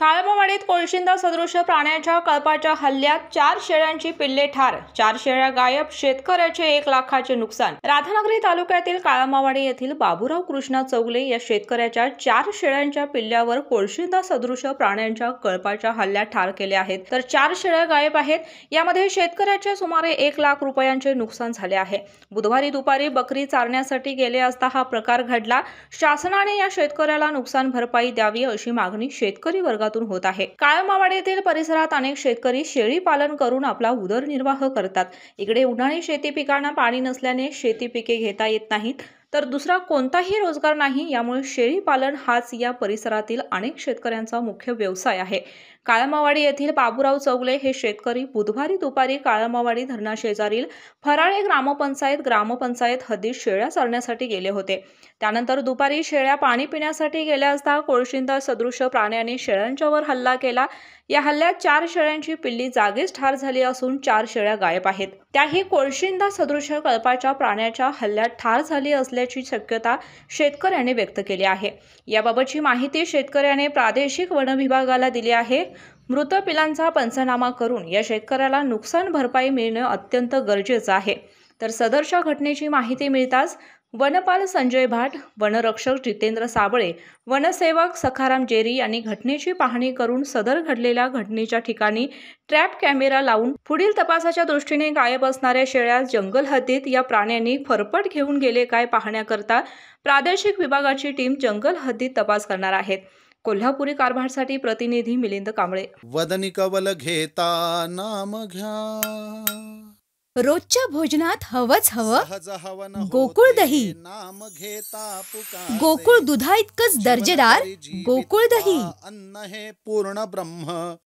काळमवाडीत कोळशिंदा सदृश प्राण्याच्या कळपाच्या हल्ल्यात चार शेळ्यांची पिल्ले ठार चार शेळ्या गायब शेतकऱ्याचे एक लाखाचे नुकसान राधानगरी तालुक्यातील काळमावाडी येथील बाबूराव कृष्णा चौगले या शेतकऱ्याच्या चार शेळ्यांच्या पिल्ल्यावर कोळशिंदा सदृश प्राण्यांच्या कळपाच्या हल्ल्यात ठार केले आहेत तर चार शेळ्या गायब आहेत यामध्ये शेतकऱ्याचे सुमारे एक लाख रुपयांचे नुकसान झाले आहे बुधवारी दुपारी बकरी चारण्यासाठी गेले असता हा प्रकार घडला शासनाने या शेतकऱ्याला नुकसान भरपाई द्यावी अशी मागणी शेतकरी वर्गात माध्यमातून होत आहे काळमावाड येथील परिसरात अनेक शेतकरी शेळी पालन करून आपला उदरनिर्वाह करतात इकडे उन्हाळी शेती पिकांना पाणी नसल्याने शेती पिके घेता येत नाहीत तर दुसरा कोणताही रोजगार नाही यामुळे शेळीपालन हाच या परिसरातील अनेक शेतकऱ्यांचा मुख्य व्यवसाय आहे काळमावाडी येथील बाबूराव चौगले हे शेतकरी बुधवारी दुपारी काळमावाडी धरणाशेजारील फराळे ग्रामपंचायत ग्रामपंचायत हद्दीत शेळ्या चरण्यासाठी गेले होते त्यानंतर दुपारी शेळ्या पाणी पिण्यासाठी गेल्या असता कोळशिंदा सदृश प्राण्याने शेळ्यांच्यावर हल्ला केला या हल्ल्यात चार शेळ्यांची पिल्ली जागीच ठार झाली असून चार शेळ्या गायब आहेत त्याही कोळशिंदा सदृश कल्पाच्या प्राण्याच्या हल्ल्यात ठार झाली असल्याची शक्यता शेतकऱ्याने व्यक्त केली आहे याबाबतची माहिती शेतकऱ्याने प्रादेशिक वन विभागाला दिली आहे मृत पिलांचा पंचनामा करून या शेतकऱ्याला नुकसान भरपाई मिळणं अत्यंत गरजेचं आहे तर सदरच्या घटनेची माहिती मिळताच वनपाल संजय भाट वनरक्षक जितेंद्र साबळे वनसेवक सखाराम जेरी यांनी घटनेची पाहणी करून सदर घडलेल्या घटनेच्या ठिकाणी ट्रॅप कॅमेरा लावून पुढील तपासाच्या दृष्टीने गायब असणाऱ्या शेळ्या जंगल हद्दीत या प्राण्यांनी फरफट घेऊन गेले काय पाहण्याकरता प्रादेशिक विभागाची टीम जंगल हद्दीत तपास करणार आहेत कोल्हापुरी कारभारसाठी प्रतिनिधी मिलिंद कांबळे वदनी घेता नाम घ्या रोजच्या भोजनात हवंच हवं गोकुळ दही नाम घेता गोकुळ दुधा इतकंच दर्जेदार गोकुळ दही अन्न हे पूर्ण ब्रह्म